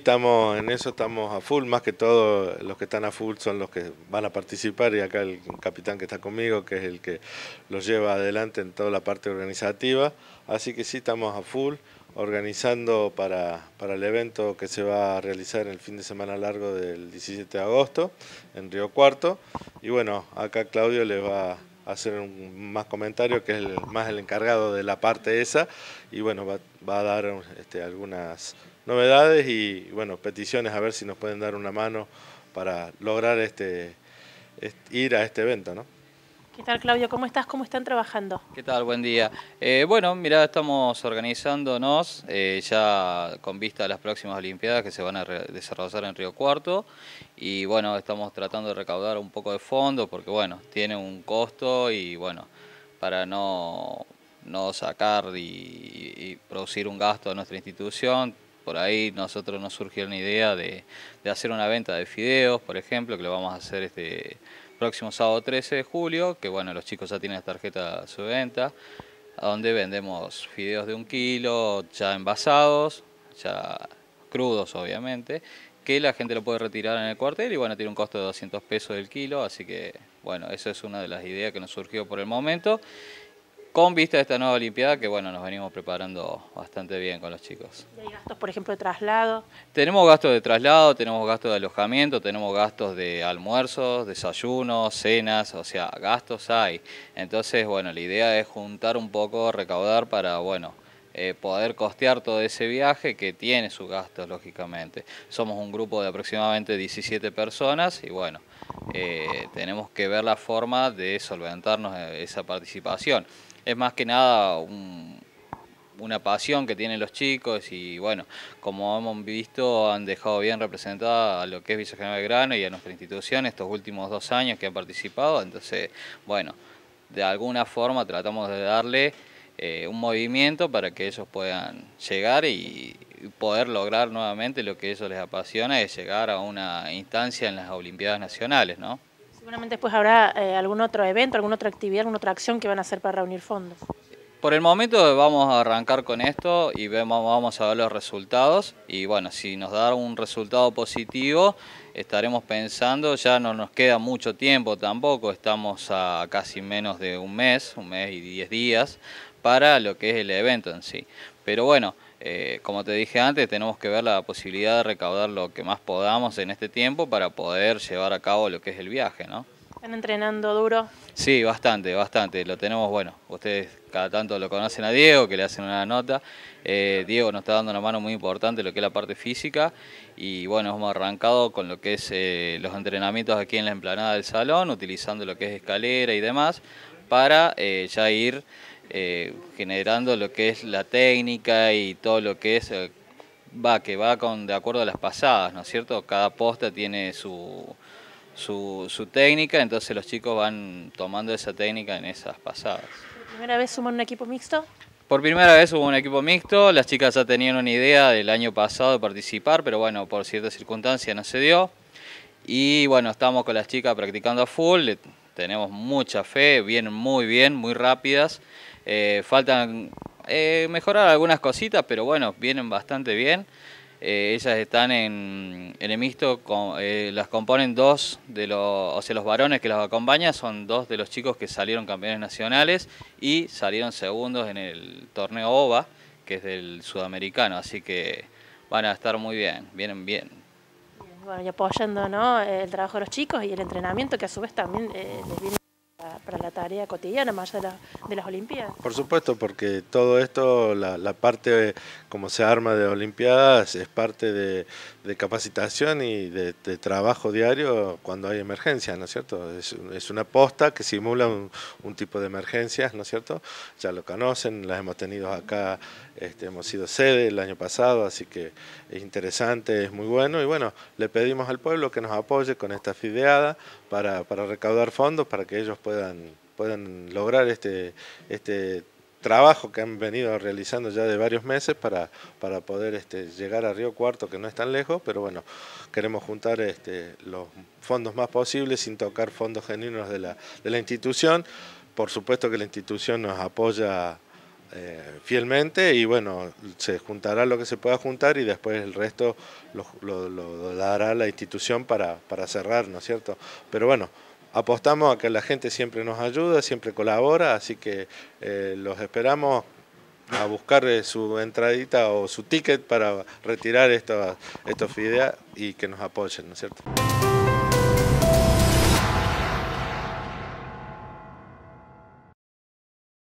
Estamos en eso, estamos a full, más que todo los que están a full son los que van a participar y acá el capitán que está conmigo, que es el que los lleva adelante en toda la parte organizativa, así que sí estamos a full organizando para, para el evento que se va a realizar el fin de semana largo del 17 de agosto en Río Cuarto y bueno, acá Claudio le va a hacer un más comentario que es más el encargado de la parte esa y bueno, va, va a dar este, algunas novedades y bueno, peticiones a ver si nos pueden dar una mano para lograr este, ir a este evento, ¿no? ¿Qué tal, Claudio? ¿Cómo estás? ¿Cómo están trabajando? ¿Qué tal? Buen día. Eh, bueno, mira, estamos organizándonos eh, ya con vista a las próximas Olimpiadas que se van a desarrollar en Río Cuarto. Y bueno, estamos tratando de recaudar un poco de fondo porque, bueno, tiene un costo y, bueno, para no, sacar y, y producir un gasto a nuestra institución, por ahí nosotros nos surgió la idea de, hacer una venta de fideos, por ejemplo, que lo vamos a hacer este próximo sábado 13 de julio, que bueno, los chicos ya tienen la tarjeta de venta, donde vendemos fideos de un kilo, ya envasados, ya crudos obviamente, que la gente lo puede retirar en el cuartel y bueno, tiene un costo de 200 pesos el kilo, así que bueno, esa es una de las ideas que nos surgió por el momento con vista a esta nueva Olimpiada que bueno, nos venimos preparando bastante bien con los chicos. ¿Hay gastos, por ejemplo, de traslado? Tenemos gastos de traslado, tenemos gastos de alojamiento, tenemos gastos de almuerzos, desayunos, cenas, o sea, gastos hay. Entonces, bueno, la idea es juntar un poco, recaudar para, bueno, eh, poder costear todo ese viaje que tiene sus gastos, lógicamente. Somos un grupo de aproximadamente 17 personas y bueno, eh, tenemos que ver la forma de solventarnos eh, esa participación. Es más que nada una pasión que tienen los chicos y bueno, como hemos visto han dejado bien representada a lo que es Villa General Grano y a nuestra institución estos últimos dos años que han participado, entonces bueno, de alguna forma tratamos de darle eh, un movimiento para que ellos puedan llegar y, poder lograr nuevamente lo que a ellos les apasiona, es llegar a una instancia en las Olimpiadas Nacionales, ¿no? Seguramente después habrá eh, algún otro evento, alguna otra actividad, alguna otra acción que van a hacer para reunir fondos. Por el momento vamos a arrancar con esto y vemos, vamos a ver los resultados y bueno, si nos da un resultado positivo estaremos pensando, ya no nos queda mucho tiempo tampoco, estamos a casi menos de un mes, un mes y diez días, para lo que es el evento en sí. Pero bueno, eh, como te dije antes, tenemos que ver la posibilidad de recaudar lo que más podamos en este tiempo para poder llevar a cabo lo que es el viaje, ¿no? ¿Están entrenando duro? Sí, bastante, bastante. Lo tenemos, bueno, ustedes cada tanto lo conocen a Diego, que le hacen una nota. Eh, Diego nos está dando una mano muy importante lo que es la parte física. Y bueno, hemos arrancado con lo que es eh, los entrenamientos aquí en la emplanada del salón, utilizando lo que es escalera y demás, para ya ir eh, generando lo que es la técnica y todo lo que es, eh, va, que va con, de acuerdo a las pasadas, ¿no es cierto? Cada posta tiene su, técnica, entonces los chicos van tomando esa técnica en esas pasadas. ¿Por primera vez suman un equipo mixto? Por primera vez hubo un equipo mixto, las chicas ya tenían una idea del año pasado de participar, pero bueno, por ciertas circunstancias no se dio. Y bueno, estamos con las chicas practicando a full, tenemos mucha fe, vienen muy bien, muy rápidas. Eh, faltan eh, mejorar algunas cositas, pero bueno, vienen bastante bien. Eh, ellas están en, en el mixto, las componen dos de los, o sea, los varones que las acompañan son dos de los chicos que salieron campeones nacionales y salieron segundos en el torneo OVA, que es del sudamericano, así que van a estar muy bien, vienen bien bueno, y apoyando ¿no? el trabajo de los chicos y el entrenamiento, que a su vez también les viene para la tarea cotidiana más de, de las Olimpiadas. Por supuesto, porque todo esto, la, parte como se arma de Olimpiadas, es parte de, capacitación y de, trabajo diario cuando hay emergencias, ¿no es cierto? Es, una posta que simula un, tipo de emergencias, ¿no es cierto? Ya lo conocen, las hemos tenido acá, este, hemos sido sede el año pasado, así que es interesante, es muy bueno y bueno, le pedimos al pueblo que nos apoye con esta fideada para, para recaudar fondos para que ellos puedan puedan, lograr este, este trabajo que han venido realizando ya de varios meses para, para poder este, llegar a Río Cuarto, que no es tan lejos, pero bueno, queremos juntar este, los fondos más posibles sin tocar fondos genuinos de la, institución. Por supuesto que la institución nos apoya eh, fielmente y bueno, se juntará lo que se pueda juntar y después el resto lo, dará la institución para, para cerrar, ¿no es cierto? Pero bueno apostamos a que la gente siempre nos ayuda, siempre colabora, así que eh, los esperamos a buscar eh, su entradita o su ticket para retirar estos, estos y que nos apoyen, ¿no es cierto?